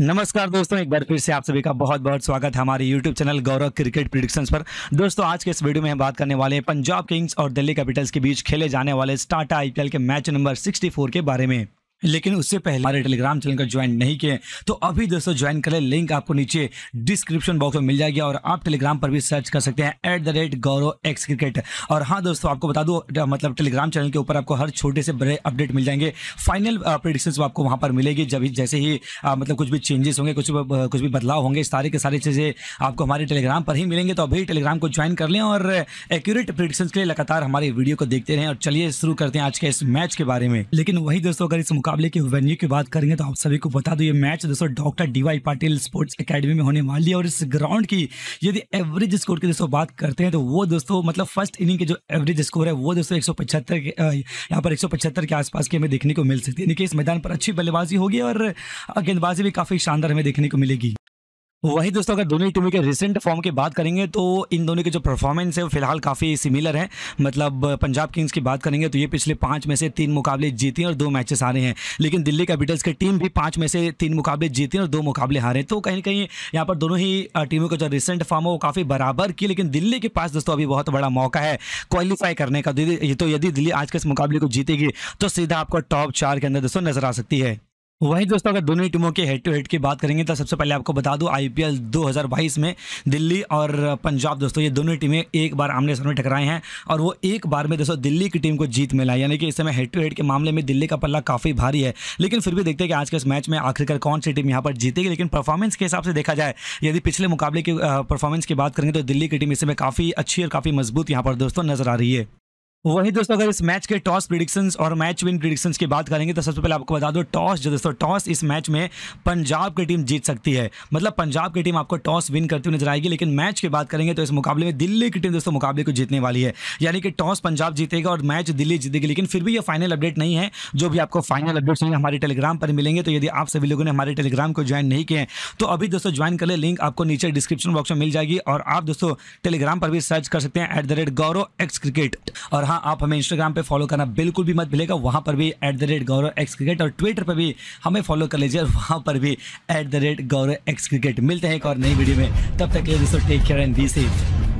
नमस्कार दोस्तों एक बार फिर से आप सभी का बहुत बहुत स्वागत है हमारे YouTube channel Gaurav cricket predictions पर दोस्तों आज के इस वीडियो में हम बात करने वाले हैं पंजाब किंग्स और दिल्ली कैपिटल्स के बीच खेले जाने वाले स्टार्टा आईपीएल के मैच नंबर 64 के बारे में लेकिन उससे पहले हमारे टेलीग्राम चैनल का ज्वाइन नहीं किए तो अभी दोस्तों ज्वाइन करें लिंक आपको नीचे डिस्क्रिप्शन बॉक्स में मिल जाएगी और आप टेलीग्राम पर भी सर्च कर सकते हैं at the rate Gaurav X cricket और हाँ दोस्तों आपको बता दूँ मतलब टेलीग्राम चैनल के ऊपर आपको हर छोटे से बड़े अपडेट मिल जाएंगे फाइनल प्रिडिक्शन आपको वहाँ पर मिलेगी जब जैसे ही आ, मतलब कुछ भी चेंजेस होंगे कुछ कुछ भी बदलाव होंगे सारे के सारी चीज़ें आपको हमारे टेलीग्राम पर ही मिलेंगे तो अभी टेलीग्राम को ज्वाइन कर लें और एक्यूरेट प्रिडिक्शन के लिए लगातार हमारे वीडियो को देखते रहें और चलिए शुरू करते हैं आज के इस मैच के बारे में लेकिन वही दोस्तों अगर इस मुकाबले मुकाबले के वेन्यू की बात करेंगे तो आप सभी को बता दो ये मैच दोस्तों doctor DY Patil sports academy में होने वाली है और इस ग्राउंड की यदि एवरेज स्कोर की दोस्तों बात करते हैं तो वो दोस्तों मतलब फर्स्ट इनिंग के जो एवरेज स्कोर है वो दोस्तों एक सौ पचहत्तर यहाँ पर एक सौ पचहत्तर के आसपास की हमें देखने को मिल सकती है यानी कि इस मैदान पर अच्छी बल्लेबाजी होगी और गेंदबाजी भी काफ़ी शानदार हमें देखने को मिलेगी वही दोस्तों अगर दोनों टीमों के रिसेंट फॉर्म की बात करेंगे तो इन दोनों के जो परफॉर्मेंस है वो फिलहाल काफ़ी सिमिलर है मतलब पंजाब किंग्स की बात करेंगे तो ये पिछले पाँच में से तीन मुकाबले जीते हैं और दो मैचेस हारे हैं लेकिन दिल्ली कैपिटल्स की टीम भी पाँच में से तीन मुकाबले जीते और दो मुकाबले हारे तो कहीं ना कहीं यहाँ पर दोनों ही टीमों का जो रिसेंट फॉर्म है वो काफ़ी बराबर की लेकिन दिल्ली के पास दोस्तों अभी बहुत बड़ा मौका है क्वालिफाई करने का तो, तो यदि दिल्ली आज के इस मुकाबले को जीतेगी तो सीधा आपको टॉप चार के अंदर दोस्तों नजर आ सकती है वहीं दोस्तों अगर दोनों ही टीमों के हेड टू हेड की बात करेंगे तो सबसे पहले आपको बता दूं आईपीएल 2022 में दिल्ली और पंजाब दोस्तों ये दोनों टीमें एक बार आमने सामने टकराए हैं और वो एक बार में दोस्तों दिल्ली की टीम को जीत मिला यानी कि इस समय हेड टू हेड के मामले में दिल्ली का पल्ला काफ़ी भारी है लेकिन फिर भी देखते हैं कि आज के इस मैच में आखिरकार कौन सी टीम यहाँ पर जीतेगी लेकिन परफॉर्मेंस के हिसाब से देखा जाए यदि पिछले मुकाबले की परफॉर्मेंस की बात करेंगे तो दिल्ली की टीम इस समय काफ़ी अच्छी और काफ़ी मजबूत यहाँ पर दोस्तों नजर आ रही है वही दोस्तों अगर इस मैच के टॉस प्रिडिक्शन और मैच विन प्रिडिक्शन की बात करेंगे तो सबसे पहले आपको बता दो टॉस जो दोस्तों टॉस इस मैच में पंजाब की टीम जीत सकती है मतलब पंजाब की टीम आपको टॉस विन करती हुई नजर आएगी लेकिन मैच की बात करेंगे तो इस मुकाबले में दिल्ली की टीम दोस्तों मुकाबले को जीतने वाली है यानी कि टॉस पंजाब जीतेगा और मैच दिल्ली जीतेगी लेकिन फिर भी यह फाइनल अपडेट नहीं है जो भी आपको फाइनल अपडेट होंगे हमारे टेलीग्राम पर मिलेंगे तो यदि आप सभी लोगों ने हमारे टेलीग्राम को ज्वाइन नहीं किए तो अभी दोस्तों ज्वाइन कर ले लिंक आपको नीचे डिस्क्रिप्शन बॉक्स में मिल जाएगी और आप दोस्तों टेलीग्राम पर भी सर्च कर सकते हैं एट गौरव एक्स क्रिकेट और हाँ, जहां आप हमें इंस्टाग्राम पे फॉलो करना बिल्कुल भी मत मिलेगा वहां पर भी at the rate Gaurav X cricket और ट्विटर पर भी हमें फॉलो कर लीजिए और वहां पर भी at the rate Gaurav X cricket मिलते हैं एक और नई वीडियो में तब तक के दोस्तों take care and be safe